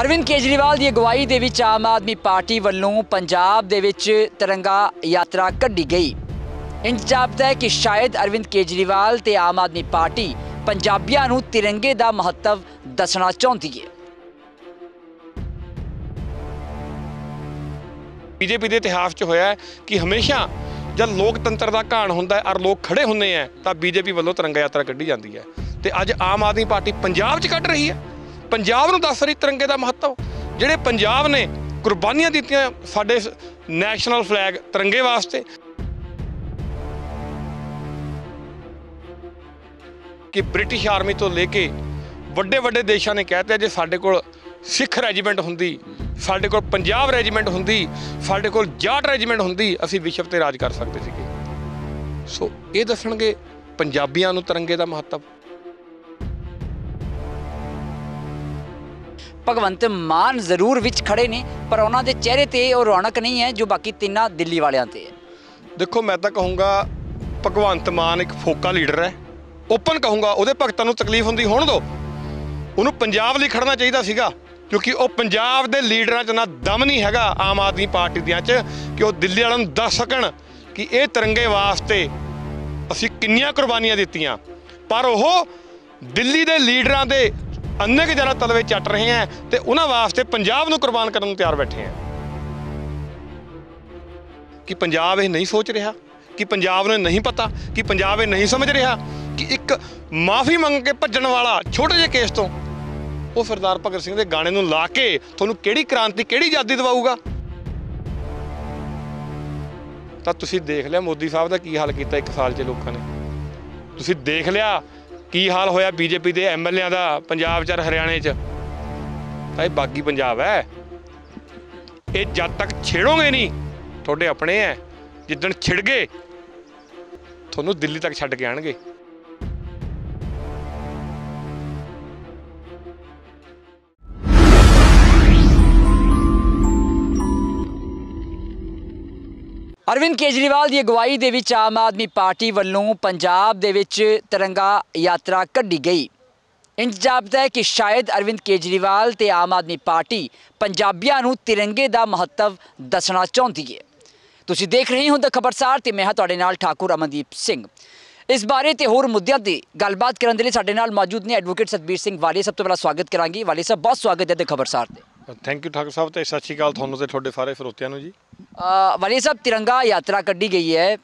ਅਰਵਿੰਦ ਕੇਜਰੀਵਾਲ ਦੀ ਅਗਵਾਈ ਦੇ ਵਿੱਚ ਆਮ ਆਦਮੀ ਪਾਰਟੀ ਵੱਲੋਂ ਪੰਜਾਬ ਦੇ ਵਿੱਚ ਤਿਰੰਗਾ ਯਾਤਰਾ ਕੱਢੀ ਗਈ ਇੰਜ ਜਾਪਦਾ ਹੈ ਕਿ ਸ਼ਾਇਦ ਅਰਵਿੰਦ ਕੇਜਰੀਵਾਲ ਤੇ ਆਮ ਆਦਮੀ ਪਾਰਟੀ ਪੰਜਾਬੀਆਂ ਨੂੰ ਤਿਰੰਗੇ ਦਾ ਮਹੱਤਵ ਦੱਸਣਾ ਚਾਹੁੰਦੀ ਹੈ ਬੀਜੇਪੀ ਦੇ ਇਤਿਹਾਸ 'ਚ ਹੋਇਆ ਹੈ ਕਿ ਹਮੇਸ਼ਾ ਜਦ ਲੋਕਤੰਤਰ ਦਾ ਘਾਣ ਹੁੰਦਾ ਹੈ ਔਰ ਲੋਕ ਖੜੇ ਹੁੰਦੇ ਆ ਤਾਂ ਬੀਜੇਪੀ ਵੱਲੋਂ ਤਿਰੰਗਾ ਯਾਤਰਾ ਕੱਢੀ ਜਾਂਦੀ ਹੈ ਤੇ ਅੱਜ ਆਮ ਆਦਮੀ ਪਾਰਟੀ ਪੰਜਾਬ 'ਚ ਕੱਢ ਰਹੀ ਹੈ ਪੰਜਾਬ ਨੂੰ ਦੱਸ ਰਹੀ ਤਿਰੰਗੇ ਦਾ ਮਹੱਤਵ ਜਿਹੜੇ ਪੰਜਾਬ ਨੇ ਕੁਰਬਾਨੀਆਂ ਦਿੱਤੀਆਂ ਸਾਡੇ ਨੈਸ਼ਨਲ ਫਲੈਗ ਤਿਰੰਗੇ ਵਾਸਤੇ ਕਿ ਬ੍ਰਿਟਿਸ਼ ਆਰਮੀ ਤੋਂ ਲੈ ਕੇ ਵੱਡੇ ਵੱਡੇ ਦੇਸ਼ਾਂ ਨੇ ਕਹਿਤਾ ਜੇ ਸਾਡੇ ਕੋਲ ਸਿੱਖ ਰੈਜੀਮੈਂਟ ਹੁੰਦੀ ਸਾਡੇ ਕੋਲ ਪੰਜਾਬ ਰੈਜੀਮੈਂਟ ਹੁੰਦੀ ਸਾਡੇ ਕੋਲ ਜਾਟ ਰੈਜੀਮੈਂਟ ਹੁੰਦੀ ਅਸੀਂ ਵਿਸ਼ਵ ਤੇ ਰਾਜ ਕਰ ਸਕਦੇ ਸੀਗੇ ਸੋ ਇਹ ਦੱਸਣਗੇ ਪੰਜਾਬੀਆਂ ਨੂੰ ਤਿਰੰਗੇ ਦਾ ਮਹੱਤਵ ਭਗਵੰਤ ਮਾਨ ਜ਼ਰੂਰ ਵਿੱਚ ਖੜੇ ਨੇ ਪਰ ਉਹਨਾਂ ਦੇ ਚਿਹਰੇ ਤੇ ਉਹ ਰੌਣਕ ਨਹੀਂ ਹੈ ਜੋ ਬਾਕੀ ਤਿੰਨਾਂ ਦਿੱਲੀ ਵਾਲਿਆਂ ਤੇ ਹੈ ਦੇਖੋ ਮੈਂ ਤਾਂ ਕਹੂੰਗਾ ਭਗਵੰਤ ਮਾਨ ਇੱਕ ਫੋਕਾ ਲੀਡਰ ਹੈ ਓਪਨ ਕਹੂੰਗਾ ਉਹਦੇ ਭਗਤਾਂ ਨੂੰ ਤਕਲੀਫ ਹੁੰਦੀ ਹੋਣ ਦੋ ਉਹਨੂੰ ਪੰਜਾਬ ਲਈ ਖੜਨਾ ਚਾਹੀਦਾ ਸੀਗਾ ਕਿਉਂਕਿ ਉਹ ਪੰਜਾਬ ਦੇ ਲੀਡਰਾਂ 'ਚ ਨਾ ਦਮ ਨਹੀਂ ਹੈਗਾ ਆਮ ਆਦਮੀ ਪਾਰਟੀ ਦੀਆਂ 'ਚ ਕਿ ਉਹ ਦਿੱਲੀ ਵਾਲਿਆਂ ਨੂੰ ਦੱਸ ਸਕਣ ਕਿ ਇਹ ਤਿਰੰਗੇ ਵਾਸਤੇ ਅਸੀਂ ਕਿੰਨੀਆਂ ਕੁਰਬਾਨੀਆਂ ਦਿੱਤੀਆਂ ਪਰ ਉਹ ਦਿੱਲੀ ਦੇ ਲੀਡਰਾਂ ਦੇ ਅੰਨੇ ਕਿ ਜ਼ਿਆਦਾ ਤਲਵੇ ਚੱਟ ਰਹੇ ਆ ਤੇ ਉਹਨਾਂ ਵਾਸਤੇ ਪੰਜਾਬ ਨੂੰ ਕੁਰਬਾਨ ਕਰਨ ਨੂੰ ਤਿਆਰ ਬੈਠੇ ਆ ਕਿ ਪੰਜਾਬ ਇਹ ਨਹੀਂ ਸੋਚ ਰਿਹਾ ਕਿ ਪੰਜਾਬ ਨੂੰ ਨਹੀਂ ਪਤਾ ਕਿ ਪੰਜਾਬ ਇਹ ਨਹੀਂ ਸਮਝ ਰਿਹਾ ਕਿ ਇੱਕ ਮਾਫੀ ਮੰਗ ਕੇ ਭੱਜਣ ਵਾਲਾ ਛੋਟੇ ਜਿਹੇ ਕੇਸ ਤੋਂ ਉਹ ਸਰਦਾਰ ਭਗਤ ਸਿੰਘ ਦੇ ਗਾਣੇ ਨੂੰ ਲਾ ਕੇ ਤੁਹਾਨੂੰ ਕਿਹੜੀ ਕ੍ਰਾਂਤੀ ਕਿਹੜੀ ਆਜ਼ਾਦੀ ਦਿਵਾਊਗਾ ਤਾਂ ਤੁਸੀਂ ਦੇਖ ਲਿਆ ਮੋਦੀ ਸਾਹਿਬ ਦਾ ਕੀ ਹਾਲ ਕੀਤਾ ਇੱਕ ਸਾਲ 'ਚ ਲੋਕਾਂ ਨੇ ਤੁਸੀਂ ਦੇਖ ਲਿਆ ਕੀ ਹਾਲ ਹੋਇਆ ਬੀਜੇਪੀ ਦੇ ਐਮਐਲਏਆਂ ਦਾ ਪੰਜਾਬ ਚ ਹਰਿਆਣੇ ਚ ਤਾਂ ਇਹ ਬਾਗੀ ਪੰਜਾਬ ਹੈ ਇਹ ਜਦ ਤੱਕ ਛੇੜੋਗੇ ਨਹੀਂ ਤੁਹਾਡੇ ਆਪਣੇ ਐ ਜਿੱਦਣ ਛਿੜ ਗਏ ਤੁਹਾਨੂੰ ਦਿੱਲੀ ਤੱਕ ਛੱਡ ਕੇ ਆਣਗੇ ਅਰਵਿੰਦ ਕੇਜਰੀਵਾਲ ਦੀ ਅਗਵਾਈ ਦੇ ਵਿੱਚ ਆਮ ਆਦਮੀ ਪਾਰਟੀ ਵੱਲੋਂ ਪੰਜਾਬ ਦੇ ਵਿੱਚ ਤਿਰੰਗਾ ਯਾਤਰਾ ਕੱਢੀ ਗਈ ਇੰਜ ਜਾਪਦਾ ਹੈ ਕਿ ਸ਼ਾਇਦ ਅਰਵਿੰਦ ਕੇਜਰੀਵਾਲ ਤੇ ਆਮ ਆਦਮੀ ਪਾਰਟੀ ਪੰਜਾਬੀਆਂ ਨੂੰ ਤਿਰੰਗੇ ਦਾ ਮਹੱਤਵ ਦੱਸਣਾ ਚਾਹੁੰਦੀ ਹੈ ਤੁਸੀਂ ਦੇਖ ਰਹੇ ਹੋ ਦ ਖਬਰਸਾਰ ਤੇ ਮੈਂ ਹਾਂ ਤੁਹਾਡੇ ਨਾਲ ਠਾਕੁਰ ਅਮਨਦੀਪ ਸਿੰਘ ਇਸ ਬਾਰੇ ਤੇ ਹੋਰ ਮੁੱਦਿਆਂ ਤੇ ਗੱਲਬਾਤ ਕਰਨ ਦੇ ਲਈ ਸਾਡੇ ਨਾਲ ਮੌਜੂਦ ਨੇ ਐਡਵੋਕੇਟ ਸਤਬੀਰ ਸਿੰਘ ਵਾਲੀ ਸਭ ਤੋਂ ਪਹਿਲਾਂ ਸਵਾਗਤ ਕਰਾਂਗੇ ਵਾਲੀ ਸਾਹਿਬ ਬਹੁਤ ਸਵਾਗਤ ਹੈ ਤੇ ਖਬਰਸਾਰ ਤੇ ਥੈਂਕ ਯੂ ਠਾਕੁਰ ਸਾਹਿਬ ਤੇ ਸਤਿ ਸ਼੍ਰੀ ਅਕਾਲ ਤੁਹਾਨੂੰ ਤੇ ਤੁਹਾਡੇ ਸਾਰੇ ਫਰੋਤਿਆਂ ਨੂੰ ਜੀ ਵਾਲੀ ਸਾਹਿਬ ਤਿਰੰਗਾ ਯਾਤਰਾ ਕੱਢੀ ਗਈ ਹੈ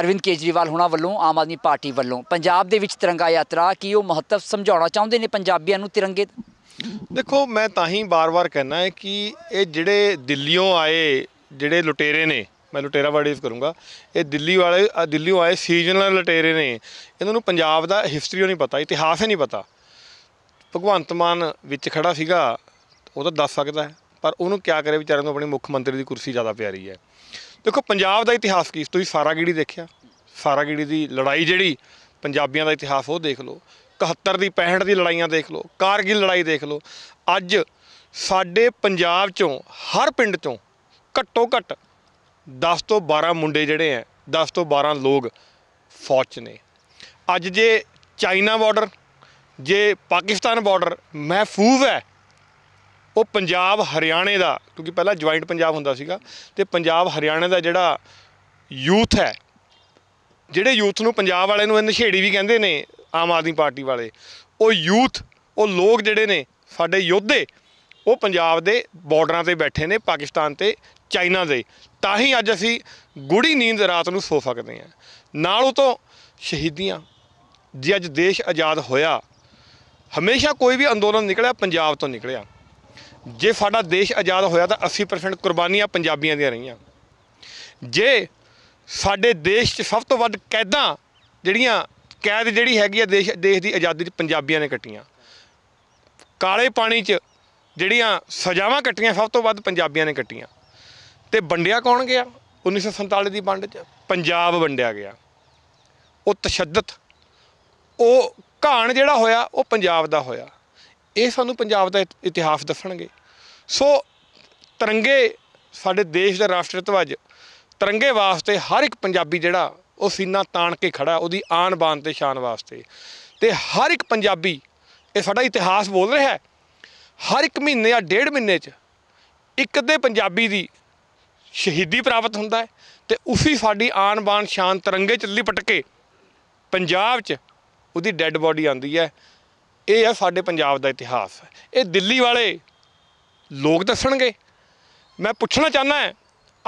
ਅਰਵਿੰਦ ਕੇਜਰੀਵਾਲ ਹੁਣਾਂ ਵੱਲੋਂ ਆਮ ਆਦਮੀ ਪਾਰਟੀ ਵੱਲੋਂ ਪੰਜਾਬ ਦੇ ਵਿੱਚ ਤਿਰੰਗਾ ਯਾਤਰਾ ਕੀ ਉਹ ਮਹੱਤਵ ਸਮਝਾਉਣਾ ਚਾਹੁੰਦੇ ਨੇ ਪੰਜਾਬੀਆਂ ਨੂੰ ਤਿਰੰਗੇ ਦੇਖੋ ਮੈਂ ਤਾਂ ਹੀ ਬਾਰ-ਬਾਰ ਕਹਿਣਾ ਹੈ ਕਿ ਇਹ ਜਿਹੜੇ ਦਿੱਲੀੋਂ ਆਏ ਜਿਹੜੇ ਲੁਟੇਰੇ ਨੇ ਮੈਂ ਲੁਟੇਰਾ ਵਰਡ ਯੂਜ਼ ਕਰੂੰਗਾ ਇਹ ਦਿੱਲੀ ਵਾਲੇ ਦਿੱਲੀੋਂ ਆਏ ਸੀਜ਼ਨਲ ਲੁਟੇਰੇ ਨੇ ਇਹਨਾਂ ਨੂੰ ਪੰਜਾਬ ਦਾ ਹਿਸਟਰੀ ਨਹੀਂ ਪਤਾ ਇਤਿਹਾਸ ਹੀ ਨਹੀਂ ਪਤਾ ਭਗਵੰਤ ਮਾਨ ਵਿੱਚ ਖੜਾ ਸੀਗਾ ਉਹ ਤਾਂ ਦੱਸ ਸਕਦਾ ਹੈ ਪਰ ਉਹਨੂੰ ਕਿਆ ਕਰੇ ਵਿਚਾਰੇ ਨੂੰ ਆਪਣੀ ਮੁੱਖ ਮੰਤਰੀ ਦੀ ਕੁਰਸੀ ਜ਼ਿਆਦਾ ਪਿਆਰੀ ਹੈ ਦੇਖੋ ਪੰਜਾਬ ਦਾ ਇਤਿਹਾਸ ਕੀ ਤੁਸੀਂ ਗੀੜੀ ਦੇਖਿਆ ਗੀੜੀ ਦੀ ਲੜਾਈ ਜਿਹੜੀ ਪੰਜਾਬੀਆਂ ਦਾ ਇਤਿਹਾਸ ਉਹ ਦੇਖ ਲਓ 71 ਦੀ 65 ਦੀ ਲੜਾਈਆਂ ਦੇਖ ਲਓ ਕਾਰਗਿਲ ਲੜਾਈ ਦੇਖ ਲਓ ਅੱਜ ਸਾਡੇ ਪੰਜਾਬ ਚੋਂ ਹਰ ਪਿੰਡ ਚੋਂ ਘੱਟੋ ਘੱਟ 10 ਤੋਂ 12 ਮੁੰਡੇ ਜਿਹੜੇ ਐ 10 ਤੋਂ 12 ਲੋਕ ਫੌਜ 'ਚ ਨੇ ਅੱਜ ਜੇ ਚਾਈਨਾ ਬਾਰਡਰ ਜੇ ਪਾਕਿਸਤਾਨ ਬਾਰਡਰ ਮਹਿਫੂਜ਼ ਹੈ ਉਹ ਪੰਜਾਬ ਹਰਿਆਣੇ ਦਾ ਕਿਉਂਕਿ ਪਹਿਲਾਂ ਜੁਆਇੰਟ ਪੰਜਾਬ ਹੁੰਦਾ ਸੀਗਾ ਤੇ ਪੰਜਾਬ ਹਰਿਆਣੇ ਦਾ ਜਿਹੜਾ ਯੂਥ ਹੈ ਜਿਹੜੇ ਯੂਥ ਨੂੰ ਪੰਜਾਬ ਵਾਲੇ ਨੂੰ ਨਸ਼ੇੜੀ ਵੀ ਕਹਿੰਦੇ ਨੇ ਆਮ ਆਦਮੀ ਪਾਰਟੀ ਵਾਲੇ ਉਹ ਯੂਥ ਉਹ ਲੋਕ ਜਿਹੜੇ ਨੇ ਸਾਡੇ ਯੋਧੇ ਉਹ ਪੰਜਾਬ ਦੇ ਬਾਰਡਰਾਂ ਤੇ ਬੈਠੇ ਨੇ ਪਾਕਿਸਤਾਨ ਤੇ ਚਾਈਨਾ ਦੇ ਤਾਂ ਹੀ ਅੱਜ ਅਸੀਂ ਗੁੜੀ ਨੀਂਦ ਰਾਤ ਨੂੰ ਸੋ ਸਕਦੇ ਹਾਂ ਨਾਲ ਉਹ ਤੋਂ ਸ਼ਹੀਦੀਆਂ ਜੇ ਅੱਜ ਦੇਸ਼ ਆਜ਼ਾਦ ਹੋਇਆ ਹਮੇਸ਼ਾ ਕੋਈ ਵੀ ਅੰਦੋਲਨ ਨਿਕਲਿਆ ਪੰਜਾਬ ਤੋਂ ਨਿਕਲਿਆ ਜੇ ਸਾਡਾ ਦੇਸ਼ ਆਜ਼ਾਦ ਹੋਇਆ ਤਾਂ 80% ਕੁਰਬਾਨੀਆਂ ਪੰਜਾਬੀਆਂ ਦੀਆਂ ਰਹੀਆਂ ਜੇ ਸਾਡੇ ਦੇਸ਼ 'ਚ ਸਭ ਤੋਂ ਵੱਧ ਕੈਦਾਂ ਜਿਹੜੀਆਂ ਕੈਦ ਜਿਹੜੀ ਹੈਗੀ ਆ ਦੇਸ਼ ਦੇਸ਼ ਦੀ ਆਜ਼ਾਦੀ 'ਚ ਪੰਜਾਬੀਆਂ ਨੇ ਕੱਟੀਆਂ ਕਾਲੇ ਪਾਣੀ 'ਚ ਜਿਹੜੀਆਂ ਸਜ਼ਾਵਾਂ ਕੱਟੀਆਂ ਸਭ ਤੋਂ ਵੱਧ ਪੰਜਾਬੀਆਂ ਨੇ ਕੱਟੀਆਂ ਤੇ ਵੰਡਿਆ ਕੌਣ ਗਿਆ 1947 ਦੀ ਵੰਡ 'ਚ ਪੰਜਾਬ ਵੰਡਿਆ ਗਿਆ ਉਹ ਤਸ਼ੱਦਦ ਉਹ ਘਾਣ ਜਿਹੜਾ ਹੋਇਆ ਉਹ ਪੰਜਾਬ ਦਾ ਹੋਇਆ ਇਹ ਸਾਨੂੰ ਪੰਜਾਬ ਦਾ ਇਤਿਹਾਸ ਦੱਸਣਗੇ ਸੋ ਤਿਰੰਗੇ ਸਾਡੇ ਦੇਸ਼ ਦਾ ਰਾਸ਼ਟਰੀ ਧਵਜ ਤਿਰੰਗੇ ਵਾਸਤੇ ਹਰ ਇੱਕ ਪੰਜਾਬੀ ਜਿਹੜਾ ਉਹ ਸੀਨਾ ਤਾਣ ਕੇ ਖੜਾ ਉਹਦੀ ਆਨ ਬਾਨ ਤੇ ਸ਼ਾਨ ਵਾਸਤੇ ਤੇ ਹਰ ਇੱਕ ਪੰਜਾਬੀ ਇਹ ਸਾਡਾ ਇਤਿਹਾਸ ਬੋਲ ਰਿਹਾ ਹੈ ਹਰ ਇੱਕ ਮਹੀਨੇ ਜਾਂ ਡੇਢ ਮਹੀਨੇ 'ਚ ਇੱਕ ਅੱਧੇ ਪੰਜਾਬੀ ਦੀ ਸ਼ਹੀਦੀ ਪ੍ਰਾਪਤ ਹੁੰਦਾ ਹੈ ਤੇ ਉਸੇ ਸਾਡੀ ਆਨ ਬਾਨ ਸ਼ਾਨ ਤਿਰੰਗੇ ਲਿਪਟ ਪਟਕੇ ਪੰਜਾਬ 'ਚ ਉਹਦੀ ਡੈੱਡ ਬੋਡੀ ਆਂਦੀ ਹੈ ਇਹ ਹੈ ਸਾਡੇ ਪੰਜਾਬ ਦਾ ਇਤਿਹਾਸ ਇਹ ਦਿੱਲੀ ਵਾਲੇ ਲੋਕ ਦੱਸਣਗੇ ਮੈਂ ਪੁੱਛਣਾ ਚਾਹਨਾ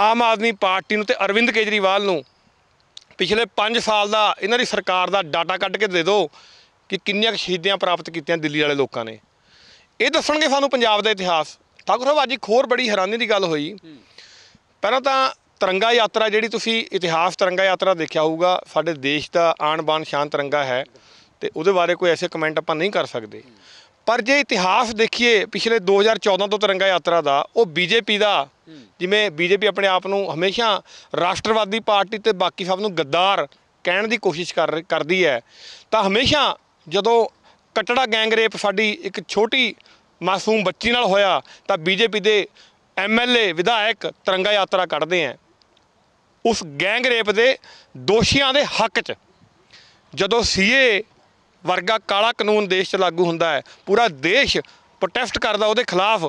ਆਮ ਆਦਮੀ ਪਾਰਟੀ ਨੂੰ ਤੇ ਅਰਵਿੰਦ ਕੇਜਰੀਵਾਲ ਨੂੰ ਪਿਛਲੇ 5 ਸਾਲ ਦਾ ਇਹਨਾਂ ਦੀ ਸਰਕਾਰ ਦਾ ਡਾਟਾ ਕੱਢ ਕੇ ਦੇ ਦਿਓ ਕਿ ਕਿੰਨੀਆਂ ਸ਼ਹੀਦੀਆਂ ਪ੍ਰਾਪਤ ਕੀਤੀਆਂ ਦਿੱਲੀ ਵਾਲੇ ਲੋਕਾਂ ਨੇ ਇਹ ਦੱਸਣਗੇ ਸਾਨੂੰ ਪੰਜਾਬ ਦਾ ਇਤਿਹਾਸ ਠਾਕੁਰ ਸਾਹਿਬ ਅੱਜ ਇੱਕ ਹੋਰ ਬੜੀ ਹੈਰਾਨੀ ਦੀ ਗੱਲ ਹੋਈ ਪਹਿਲਾਂ ਤਾਂ ਤਿਰੰਗਾ ਯਾਤਰਾ ਜਿਹੜੀ ਤੁਸੀਂ ਇਤਿਹਾਸ ਤਿਰੰਗਾ ਯਾਤਰਾ ਦੇਖਿਆ ਹੋਊਗਾ ਸਾਡੇ ਦੇਸ਼ ਦਾ ਆਣ-ਬਾਣ ਸ਼ਾਨ ਤਰੰਗਾ ਹੈ ਤੇ ਉਹਦੇ ਬਾਰੇ ਕੋਈ ਐਸੇ ਕਮੈਂਟ ਆਪਾਂ ਨਹੀਂ ਕਰ ਸਕਦੇ ਪਰ ਜੇ ਇਤਿਹਾਸ ਦੇਖੀਏ ਪਿਛਲੇ 2014 ਤੋਂ ਤਿਰੰਗਾ ਯਾਤਰਾ ਦਾ ਉਹ ਬੀਜੇਪੀ ਦਾ ਜਿਵੇਂ ਬੀਜੇਪੀ ਆਪਣੇ ਆਪ ਨੂੰ ਹਮੇਸ਼ਾ ਰਾਸ਼ਟਰਵਾਦੀ ਪਾਰਟੀ ਤੇ ਬਾਕੀ ਸਭ ਨੂੰ ਗੱਦਾਰ ਕਹਿਣ ਦੀ ਕੋਸ਼ਿਸ਼ ਕਰ ਕਰਦੀ ਹੈ ਤਾਂ ਹਮੇਸ਼ਾ ਜਦੋਂ ਕਟੜਾ ਗੈਂਗ ਰੇਪ ਸਾਡੀ ਇੱਕ ਛੋਟੀ ਮਾਸੂਮ ਬੱਚੀ ਨਾਲ ਹੋਇਆ ਤਾਂ ਬੀਜੇਪੀ ਦੇ ਐਮਐਲਏ ਵਿਧਾਇਕ ਤਿਰੰਗਾ ਯਾਤਰਾ ਕੱਢਦੇ ਆ ਉਸ ਗੈਂਗ ਰੇਪ ਦੇ ਦੋਸ਼ੀਆਂ ਦੇ ਹੱਕ 'ਚ ਜਦੋਂ ਸੀਏ ਵਰਗਾ ਕਾਲਾ ਕਾਨੂੰਨ ਦੇਸ਼ 'ਚ ਲਾਗੂ ਹੁੰਦਾ ਹੈ ਪੂਰਾ ਦੇਸ਼ ਪ੍ਰੋਟੈਸਟ ਕਰਦਾ ਉਹਦੇ ਖਿਲਾਫ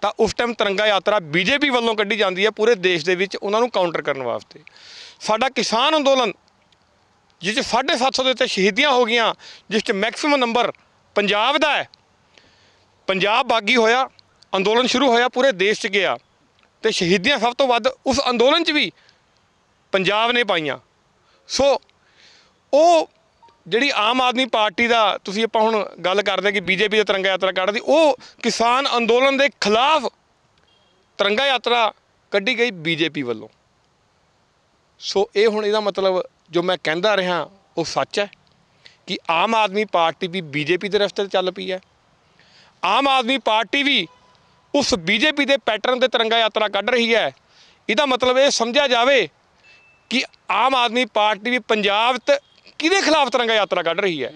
ਤਾਂ ਉਸ ਟਾਈਮ ਤਿਰੰਗਾ ਯਾਤਰਾ ਬੀਜੇਪੀ ਵੱਲੋਂ ਕੱਢੀ ਜਾਂਦੀ ਹੈ ਪੂਰੇ ਦੇਸ਼ ਦੇ ਵਿੱਚ ਉਹਨਾਂ ਨੂੰ ਕਾਊਂਟਰ ਕਰਨ ਵਾਸਤੇ ਸਾਡਾ ਕਿਸਾਨ ਅੰਦੋਲਨ ਜਿਸ 'ਚ 750 ਦੇ ਉੱਤੇ ਸ਼ਹੀਦੀਆਂ ਹੋ ਗਈਆਂ ਜਿਸ 'ਚ ਮੈਕਸਿਮਮ ਨੰਬਰ ਪੰਜਾਬ ਦਾ ਹੈ ਪੰਜਾਬ ਬਾਗੀ ਹੋਇਆ ਅੰਦੋਲਨ ਸ਼ੁਰੂ ਹੋਇਆ ਪੂਰੇ ਦੇਸ਼ 'ਚ ਗਿਆ ਤੇ ਸ਼ਹੀਦੀਆਂ ਸਭ ਤੋਂ ਵੱਧ ਉਸ ਅੰਦੋਲਨ 'ਚ ਵੀ ਪੰਜਾਬ ਨੇ ਪਾਈਆਂ ਸੋ ਉਹ ਜਿਹੜੀ ਆਮ ਆਦਮੀ ਪਾਰਟੀ ਦਾ ਤੁਸੀਂ ਆਪਾਂ ਹੁਣ ਗੱਲ ਕਰਦੇ ਕਿ ਬੀਜੇਪੀ ਦਾ ਤਿਰੰਗਾ ਯਾਤਰਾ ਕੱਢਦੀ ਉਹ ਕਿਸਾਨ ਅੰਦੋਲਨ ਦੇ ਖਿਲਾਫ ਤਿਰੰਗਾ ਯਾਤਰਾ ਕੱਢੀ ਗਈ ਬੀਜੇਪੀ ਵੱਲੋਂ ਸੋ ਇਹ ਹੁਣ ਇਹਦਾ ਮਤਲਬ ਜੋ ਮੈਂ ਕਹਿੰਦਾ ਰਿਹਾ ਉਹ ਸੱਚ ਹੈ ਕਿ ਆਮ ਆਦਮੀ ਪਾਰਟੀ ਵੀ ਬੀਜੇਪੀ ਦੇ ਰਸਤੇ ਤੇ ਚੱਲ ਪਈ ਹੈ ਆਮ ਆਦਮੀ ਪਾਰਟੀ ਵੀ ਉਸ ਬੀਜੇਪੀ ਦੇ ਪੈਟਰਨ ਦੇ ਤਿਰੰਗਾ ਯਾਤਰਾ ਕੱਢ ਰਹੀ ਹੈ ਇਹਦਾ ਮਤਲਬ ਇਹ ਸਮਝਿਆ ਜਾਵੇ ਕਿ ਆਮ ਆਦਮੀ ਪਾਰਟੀ ਵੀ ਪੰਜਾਬ ਤੇ ਕਿਹਦੇ ਖਿਲਾਫ ਤਿਰੰਗਾ ਯਾਤਰਾ ਕੱਢ ਰਹੀ ਹੈ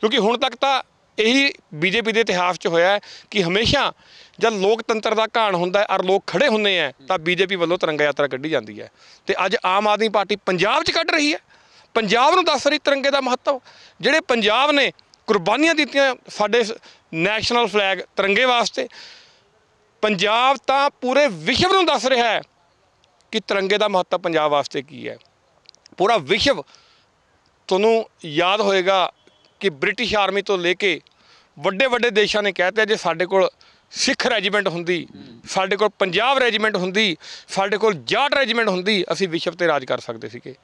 ਕਿਉਂਕਿ ਹੁਣ ਤੱਕ ਤਾਂ ਇਹੀ ਬੀਜੇਪੀ ਦੇ ਇਤਿਹਾਸ 'ਚ ਹੋਇਆ ਹੈ ਕਿ ਹਮੇਸ਼ਾ ਜਦ ਲੋਕਤੰਤਰ ਦਾ ਘਾਣ ਹੁੰਦਾ ਹੈ ਔਰ ਲੋਕ ਖੜੇ ਹੁੰਦੇ ਆ ਤਾਂ ਬੀਜੇਪੀ ਵੱਲੋਂ ਤਿਰੰਗਾ ਯਾਤਰਾ ਕੱਢੀ ਜਾਂਦੀ ਹੈ ਤੇ ਅੱਜ ਆਮ ਆਦਮੀ ਪਾਰਟੀ ਪੰਜਾਬ 'ਚ ਕੱਢ ਰਹੀ ਹੈ ਪੰਜਾਬ ਨੂੰ ਦੱਸ ਰਹੀ ਤਿਰੰਗੇ ਦਾ ਮਹੱਤਵ ਜਿਹੜੇ ਪੰਜਾਬ ਨੇ ਕੁਰਬਾਨੀਆਂ ਦਿੱਤੀਆਂ ਸਾਡੇ ਨੈਸ਼ਨਲ ਫਲੈਗ ਤਿਰੰਗੇ ਵਾਸਤੇ ਪੰਜਾਬ ਤਾਂ ਪੂਰੇ ਵਿਸ਼ਵ ਨੂੰ ਦੱਸ ਰਿਹਾ ਹੈ ਕਿ ਤਿਰੰਗੇ ਦਾ ਮਹੱਤਵ ਪੰਜਾਬ ਵਾਸਤੇ ਕੀ ਹੈ ਪੂਰਾ ਵਿਸ਼ਵ ਤੁਹਾਨੂੰ ਯਾਦ ਹੋਏਗਾ ਕਿ ਬ੍ਰਿਟਿਸ਼ ਆਰਮੀ ਤੋਂ ਲੈ ਕੇ ਵੱਡੇ ਵੱਡੇ ਦੇਸ਼ਾਂ ਨੇ ਕਹਿਤਾ ਜੇ ਸਾਡੇ ਕੋਲ ਸਿੱਖ ਰੈਜੀਮੈਂਟ ਹੁੰਦੀ ਸਾਡੇ ਕੋਲ ਪੰਜਾਬ ਰੈਜੀਮੈਂਟ ਹੁੰਦੀ ਸਾਡੇ ਕੋਲ ਜਾਟ ਰੈਜੀਮੈਂਟ ਹੁੰਦੀ ਅਸੀਂ ਵਿਸ਼ਵ ਤੇ ਰਾਜ ਕਰ ਸਕਦੇ ਸੀਗੇ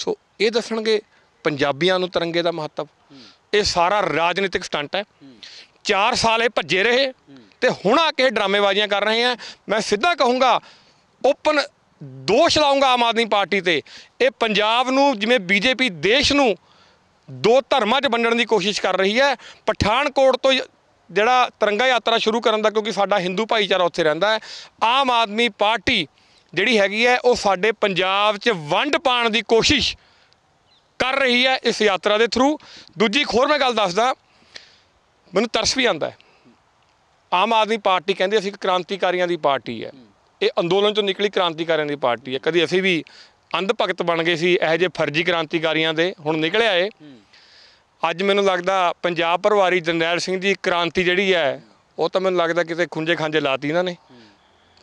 ਸੋ ਇਹ ਦੱਸਣਗੇ ਪੰਜਾਬੀਆਂ ਨੂੰ ਤਿਰੰਗੇ ਦਾ ਮਹੱਤਵ ਇਹ ਸਾਰਾ ਰਾਜਨੀਤਿਕ ਸਟੰਟ ਹੈ 4 ਸਾਲ ਇਹ ਭੱਜੇ ਰਹੇ ਤੇ ਹੁਣ ਆ ਕੇ ਡਰਾਮੇਬਾਜ਼ੀਆਂ ਕਰ ਰਹੇ ਆ ਮੈਂ ਸਿੱਧਾ ਕਹੂੰਗਾ ਓਪਨ ਦੋਸ਼ ਲਾਉਂਗਾ ਆਮ ਆਦਮੀ ਪਾਰਟੀ ਤੇ ਇਹ ਪੰਜਾਬ ਨੂੰ ਜਿਵੇਂ ਬੀਜੇਪੀ ਦੇਸ਼ ਨੂੰ ਦੋ ਧਰਮਾਂ 'ਚ ਵੰਡਣ ਦੀ ਕੋਸ਼ਿਸ਼ ਕਰ ਰਹੀ ਹੈ ਪਠਾਨਕੋਟ ਤੋਂ ਜਿਹੜਾ ਤਿਰੰਗਾ ਯਾਤਰਾ ਸ਼ੁਰੂ ਕਰਨ ਦਾ ਕਿਉਂਕਿ ਸਾਡਾ Hindu ਭਾਈਚਾਰਾ ਉੱਥੇ ਰਹਿੰਦਾ ਹੈ ਆਮ ਆਦਮੀ ਪਾਰਟੀ ਜਿਹੜੀ ਹੈਗੀ ਹੈ ਉਹ ਸਾਡੇ ਪੰਜਾਬ 'ਚ ਵੰਡ ਪਾਣ ਦੀ ਕੋਸ਼ਿਸ਼ ਕਰ ਰਹੀ ਹੈ ਇਸ ਯਾਤਰਾ ਦੇ ਥਰੂ ਦੂਜੀ ਖੋਰ ਮੈਂ ਗੱਲ ਦੱਸਦਾ ਮੈਨੂੰ ਤਰਸ ਵੀ ਆਂਦਾ ਆਮ ਆਦਮੀ ਪਾਰਟੀ ਕਹਿੰਦੇ ਅਸੀਂ ਇੱਕ ਕ੍ਰਾਂਤੀਕਾਰੀਆਂ ਦੀ ਪਾਰਟੀ ਹੈ ਇਹ ਅੰਦੋਲਨ ਚੋਂ ਨਿਕਲੀ ਕ੍ਰਾਂਤੀਕਾਰੀਆਂ ਦੀ ਪਾਰਟੀ ਹੈ ਕਦੀ ਅਸੀਂ ਵੀ ਅੰਧ ਭਗਤ ਬਣ ਗਏ ਸੀ ਇਹ ਜੇ ਫਰਜ਼ੀ ਕ੍ਰਾਂਤੀਕਾਰੀਆਂ ਦੇ ਹੁਣ ਨਿਕਲਿਆ ਏ ਅੱਜ ਮੈਨੂੰ ਲੱਗਦਾ ਪੰਜਾਬ ਪਰਿਵਾਰੀ ਜਰਨੈਲ ਸਿੰਘ ਦੀ ਕ੍ਰਾਂਤੀ ਜਿਹੜੀ ਹੈ ਉਹ ਤਾਂ ਮੈਨੂੰ ਲੱਗਦਾ ਕਿਤੇ ਖੁੰਝੇ ਖਾਂਜੇ ਲਾਤੀ ਇਹਨਾਂ ਨੇ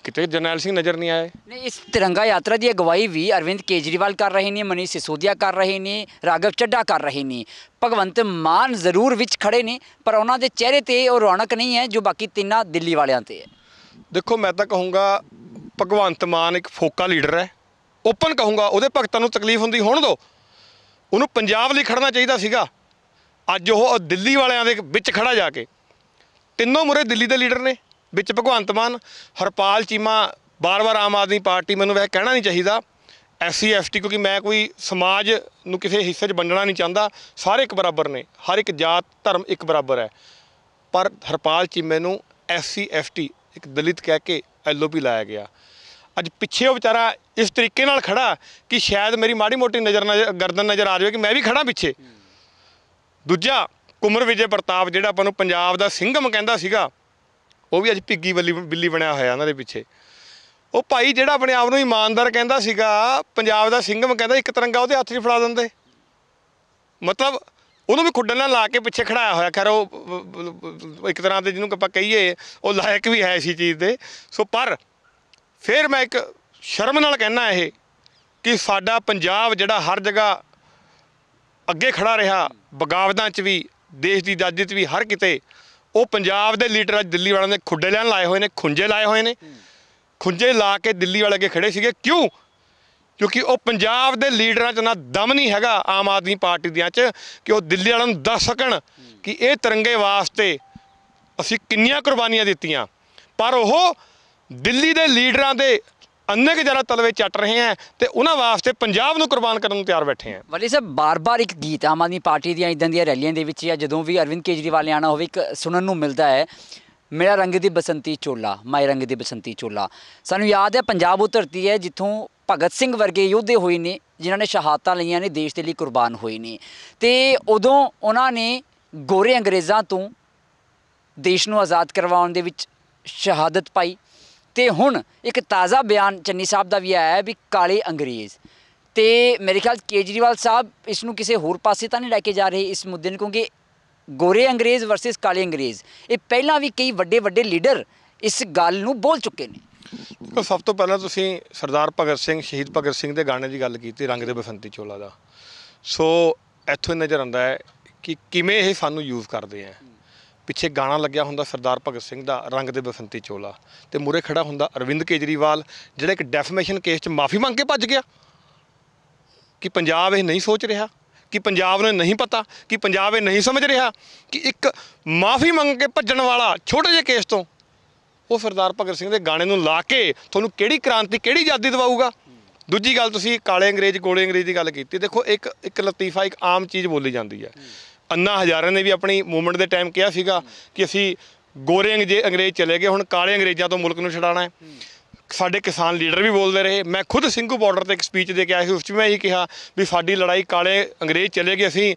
ਕਿਤੇ ਜਰਨੈਲ ਸਿੰਘ ਨਜ਼ਰ ਨਹੀਂ ਆਏ ਨਹੀਂ ਇਸ ਤਿਰੰਗਾ ਯਾਤਰਾ ਦੀ ਅਗਵਾਈ ਵੀ ਅਰਵਿੰਦ ਕੇਜਰੀਵਾਲ ਕਰ ਰਹੇ ਨੇ ਮਨੀਸ਼ ਸਿਸੋਦੀਆ ਕਰ ਰਹੇ ਨੇ ਰਾਗਵ ਚੱਡਾ ਕਰ ਰਹੇ ਨੇ ਭਗਵੰਤ ਮਾਨ ਜ਼ਰੂਰ ਵਿੱਚ ਖੜੇ ਨੇ ਪਰ ਉਹਨਾਂ ਦੇ ਚਿਹਰੇ ਤੇ ਉਹ ਰੌਣਕ ਨਹੀਂ ਹੈ ਜੋ ਬਾਕੀ ਤਿੰਨਾਂ ਦਿੱਲੀ ਵਾਲਿਆਂ ਤੇ ਹੈ ਦੇਖੋ ਮੈਂ ਤਾਂ ਕਹੂੰਗਾ ਭਗਵੰਤ ਮਾਨ ਇੱਕ ਫੋਕਾ ਲੀਡਰ ਹੈ ਓਪਨ ਕਹੂੰਗਾ ਉਹਦੇ ਭਗਤਾਂ ਨੂੰ ਤਕਲੀਫ ਹੁੰਦੀ ਹੋਣ ਦੋ ਉਹਨੂੰ ਪੰਜਾਬ ਲਈ ਖੜਨਾ ਚਾਹੀਦਾ ਸੀਗਾ ਅੱਜ ਉਹ ਦਿੱਲੀ ਵਾਲਿਆਂ ਦੇ ਵਿੱਚ ਖੜਾ ਜਾ ਕੇ ਤਿੰਨੋਂ ਮੁਰੇ ਦਿੱਲੀ ਦੇ ਲੀਡਰ ਨੇ ਵਿੱਚ ਭਗਵੰਤ ਮਾਨ ਹਰਪਾਲ ਚੀਮਾ ਬਾਰ-ਬਾਰ ਆਮ ਆਦਮੀ ਪਾਰਟੀ ਮੈਨੂੰ ਵੈਸੇ ਕਹਿਣਾ ਨਹੀਂ ਚਾਹੀਦਾ ਐਸਸੀ ਐਸਟੀ ਕਿਉਂਕਿ ਮੈਂ ਕੋਈ ਸਮਾਜ ਨੂੰ ਕਿਸੇ ਹਿੱਸੇ 'ਚ ਵੰਡਣਾ ਨਹੀਂ ਚਾਹੁੰਦਾ ਸਾਰੇ ਇੱਕ ਬਰਾਬਰ ਨੇ ਹਰ ਇੱਕ ਜਾਤ ਧਰਮ ਇੱਕ ਬਰਾਬਰ ਹੈ ਪਰ ਹਰਪਾਲ ਚੀਮੇ ਨੂੰ ਐਸਸੀ ਐਸਟੀ ਇੱਕ ਦਲਿਤ ਕਹਿ ਕੇ ਐਲਓਪੀ ਲਾਇਆ ਗਿਆ ਅੱਜ ਪਿੱਛੇ ਉਹ ਵਿਚਾਰਾ ਇਸ ਤਰੀਕੇ ਨਾਲ ਖੜਾ ਕਿ ਸ਼ਾਇਦ ਮੇਰੀ ਮਾੜੀ ਮੋਟੀ ਨਜ਼ਰ ਗਰਦਨ ਨਜ਼ਰ ਆ ਜਾਵੇ ਕਿ ਮੈਂ ਵੀ ਖੜਾ ਪਿੱਛੇ ਦੂਜਾ ਕੁਮਰ ਵਿਜੇ ਪ੍ਰਤਾਪ ਜਿਹੜਾ ਆਪਾਂ ਨੂੰ ਪੰਜਾਬ ਦਾ ਸਿੰਘਮ ਕਹਿੰਦਾ ਸੀਗਾ ਉਹ ਵੀ ਅੱਜ ਭਿੱਗੀ ਬੱਲੀ ਬਿੱਲੀ ਬਣਿਆ ਹੋਇਆ ਉਹਨਾਂ ਦੇ ਪਿੱਛੇ ਉਹ ਭਾਈ ਜਿਹੜਾ ਆਪਣੇ ਆਪ ਨੂੰ ਇਮਾਨਦਾਰ ਕਹਿੰਦਾ ਸੀਗਾ ਪੰਜਾਬ ਦਾ ਸਿੰਘਮ ਕਹਿੰਦਾ ਇੱਕ ਤਰੰਗਾ ਉਹਦੇ ਹੱਥ 'ਚ ਫੜਾ ਦਿੰਦੇ ਮਤਲਬ ਉਹਨੂੰ ਵੀ ਖੁੱਡਣ ਨਾਲ ਲਾ ਕੇ ਪਿੱਛੇ ਖੜਾਇਆ ਹੋਇਆ ਖੈਰ ਉਹ ਇੱਕ ਤਰ੍ਹਾਂ ਦੇ ਜਿਹਨੂੰ ਆਪਾਂ ਕਹੀਏ ਉਹ ਲਾਇਕ ਵੀ ਹੈ ਇਸੀ ਚੀਜ਼ ਦੇ ਸੋ ਪਰ ਫਿਰ ਮੈਂ ਇੱਕ ਸ਼ਰਮ ਨਾਲ ਕਹਿਣਾ ਇਹ ਕਿ ਸਾਡਾ ਪੰਜਾਬ ਜਿਹੜਾ ਹਰ ਜਗ੍ਹਾ ਅੱਗੇ ਖੜਾ ਰਿਹਾ ਬਗਾਵਤਾਂ 'ਚ ਵੀ ਦੇਸ਼ ਦੀ ਆਜ਼ਾਦੀ 'ਚ ਵੀ ਹਰ ਕਿਤੇ ਉਹ ਪੰਜਾਬ ਦੇ ਲੀਡਰ ਅੱਜ ਦਿੱਲੀ ਵਾਲਿਆਂ ਦੇ ਖੁੱਡੇ ਲੈਣ ਲਾਏ ਹੋਏ ਨੇ ਖੁੰਝੇ ਲਾਏ ਹੋਏ ਨੇ ਖੁੰਝੇ ਲਾ ਕੇ ਦਿੱਲੀ ਵਾਲੇ ਅੱਗੇ ਖੜੇ ਸੀਗੇ ਕਿਉਂ ਕਿਉਂਕਿ ਉਹ ਪੰਜਾਬ ਦੇ ਲੀਡਰਾਂ 'ਚ ਨਾ ਦਮ ਨਹੀਂ ਹੈਗਾ ਆਮ ਆਦਮੀ ਪਾਰਟੀ ਦੀਆਂ 'ਚ ਕਿ ਉਹ ਦਿੱਲੀ ਵਾਲਿਆਂ ਨੂੰ ਦੱਸ ਸਕਣ ਕਿ ਇਹ ਤਿਰੰਗੇ ਵਾਸਤੇ ਅਸੀਂ ਕਿੰਨੀਆਂ ਕੁਰਬਾਨੀਆਂ ਦਿੱਤੀਆਂ ਪਰ ਉਹ ਦਿੱਲੀ ਦੇ ਲੀਡਰਾਂ ਦੇ ਅੰਨੇ ਕੇ ਜ਼ਿਆਦਾ ਤਲਵੇ ਚੱਟ ਰਹੇ ਆ ਤੇ ਉਹਨਾਂ ਵਾਸਤੇ ਪੰਜਾਬ ਨੂੰ ਕੁਰਬਾਨ ਕਰਨ ਨੂੰ ਤਿਆਰ ਬੈਠੇ ਆ ਵਲੀ ਸਾਹਿਬ ਬਾਰ-ਬਾਰ ਇੱਕ ਗੀਤ ਆਮ ਆਦਮੀ ਪਾਰਟੀ ਦੀਆਂ ਇਦਾਂ ਦੀਆਂ ਰੈਲੀਆਂ ਦੇ ਵਿੱਚ ਜਾਂ ਜਦੋਂ ਵੀ ਅਰਵਿੰਦ ਕੇਜਰੀਵਾਲ ਨੇ ਆਣਾ ਹੋਵੇ ਇੱਕ ਸੁਣਨ ਨੂੰ ਮਿਲਦਾ ਹੈ ਮੇਰਾ ਰੰਗ ਦੀ ਬਸੰਤੀ ਚੋਲਾ ਮਾਈ ਰੰਗ ਦੀ ਬਸੰਤੀ ਚੋਲਾ ਸਾਨੂੰ ਯਾਦ ਹੈ ਪੰਜਾਬ ਉਹ ਧਰਤੀ ਹੈ ਜਿੱਥੋਂ ਭਗਤ ਸਿੰਘ ਵਰਗੇ ਯੋਧੇ ਹੋਏ ਨੇ ਜਿਨ੍ਹਾਂ ਨੇ ਸ਼ਹਾਦਤਾਂ ਲਈਆਂ ਨੇ ਦੇਸ਼ ਦੇ ਲਈ ਕੁਰਬਾਨ ਹੋਏ ਨੇ ਤੇ ਉਦੋਂ ਉਹਨਾਂ ਨੇ ਗੋਰੇ ਅੰਗਰੇਜ਼ਾਂ ਤੋਂ ਦੇਸ਼ ਨੂੰ ਆਜ਼ਾਦ ਕਰਵਾਉਣ ਦੇ ਵਿੱਚ ਸ਼ਹਾਦਤ ਪਾਈ ਤੇ ਹੁਣ ਇੱਕ ਤਾਜ਼ਾ ਬਿਆਨ ਚੰਨੀ ਸਾਹਿਬ ਦਾ ਵੀ ਆਇਆ ਹੈ ਵੀ ਕਾਲੇ ਅੰਗਰੇਜ਼ ਤੇ ਮੇਰੇ ਖਿਆਲ ਕੇਜਰੀਵਾਲ ਸਾਹਿਬ ਇਸ ਨੂੰ ਕਿਸੇ ਹੋਰ ਪਾਸੇ ਤਾਂ ਨਹੀਂ ਲੈ ਕੇ ਜਾ ਰਹੇ ਇਸ ਮੁੱਦੇ ਨੂੰ ਕਿਉਂਕਿ ਗੋਰੇ ਅੰਗਰੇਜ਼ ਵਰਸਸ ਕਾਲੇ ਅੰਗਰੇਜ਼ ਇਹ ਪਹਿਲਾਂ ਵੀ ਕਈ ਵੱਡੇ ਵੱਡੇ ਲੀਡਰ ਇਸ ਗੱਲ ਨੂੰ ਬੋਲ ਚੁੱਕੇ ਨੇ ਦੇਖੋ ਸਭ ਤੋਂ ਪਹਿਲਾਂ ਤੁਸੀਂ ਸਰਦਾਰ ਭਗਤ ਸਿੰਘ ਸ਼ਹੀਦ ਭਗਤ ਸਿੰਘ ਦੇ ਗਾਣੇ ਦੀ ਗੱਲ ਕੀਤੀ ਰੰਗ ਦੇ ਬਸੰਤੀ ਚੋਲਾ ਦਾ ਸੋ ਇੱਥੋਂ ਨਜ਼ਰ ਆਉਂਦਾ ਹੈ ਕਿ ਕਿਵੇਂ ਇਹ ਸਾਨੂੰ ਯੂਜ਼ ਕਰਦੇ ਆ ਪਿੱਛੇ ਗਾਣਾ ਲੱਗਿਆ ਹੁੰਦਾ ਸਰਦਾਰ ਭਗਤ ਸਿੰਘ ਦਾ ਰੰਗ ਦੇ ਬਸੰਤੀ ਚੋਲਾ ਤੇ ਮੂਰੇ ਖੜਾ ਹੁੰਦਾ ਅਰਵਿੰਦ ਕੇਜਰੀਵਾਲ ਜਿਹੜਾ ਇੱਕ ਡੈਫਮੇਸ਼ਨ ਕੇਸ 'ਚ ਮਾਫੀ ਮੰਗ ਕੇ ਭੱਜ ਗਿਆ ਕਿ ਪੰਜਾਬ ਇਹ ਨਹੀਂ ਸੋਚ ਰਿਹਾ ਕਿ ਪੰਜਾਬ ਨੂੰ ਨਹੀਂ ਪਤਾ ਕਿ ਪੰਜਾਬ ਇਹ ਨਹੀਂ ਸਮਝ ਰਿਹਾ ਕਿ ਇੱਕ ਮਾਫੀ ਮੰਗ ਕੇ ਭੱਜਣ ਵਾਲਾ ਛੋਟੇ ਜਿਹੇ ਕੇਸ ਤੋਂ ਉਹ ਸਰਦਾਰ ਭਗਤ ਸਿੰਘ ਦੇ ਗਾਣੇ ਨੂੰ ਲਾ ਕੇ ਤੁਹਾਨੂੰ ਕਿਹੜੀ ਕ੍ਰਾਂਤੀ ਕਿਹੜੀ ਆਜ਼ਾਦੀ ਦਿਵਾਊਗਾ ਦੂਜੀ ਗੱਲ ਤੁਸੀਂ ਕਾਲੇ ਅੰਗਰੇਜ਼ ਗੋਲੇ ਅੰਗਰੇਜ਼ ਦੀ ਗੱਲ ਕੀਤੀ ਦੇਖੋ ਇੱਕ ਇੱਕ ਲਤੀਫਾ ਇੱਕ ਆਮ ਚੀਜ਼ ਬੋਲੀ ਜਾਂਦੀ ਹੈ ਅੰਨਾ ਹਜ਼ਾਰਾਂ ਨੇ ਵੀ ਆਪਣੀ ਮੂਵਮੈਂਟ ਦੇ ਟਾਈਮ ਕਿਹਾ ਸੀਗਾ ਕਿ ਅਸੀਂ ਗੋਰੇ ਅੰਗਰੇਜ਼ ਚਲੇ ਗਏ ਹੁਣ ਕਾਲੇ ਅੰਗਰੇਜ਼ਾਂ ਤੋਂ ਮੁਲਕ ਨੂੰ ਛਡਾਣਾ ਹੈ ਸਾਡੇ ਕਿਸਾਨ ਲੀਡਰ ਵੀ ਬੋਲਦੇ ਰਹੇ ਮੈਂ ਖੁਦ ਸਿੰਘੂ ਬਾਰਡਰ ਤੇ ਇੱਕ ਸਪੀਚ ਦੇ ਕੇ ਆਇਆ ਸੀ ਉਸ 'ਚ ਮੈਂ ਇਹ ਕਿਹਾ ਵੀ ਸਾਡੀ ਲੜਾਈ ਕਾਲੇ ਅੰਗਰੇਜ਼ ਚਲੇ ਗਏ ਅਸੀਂ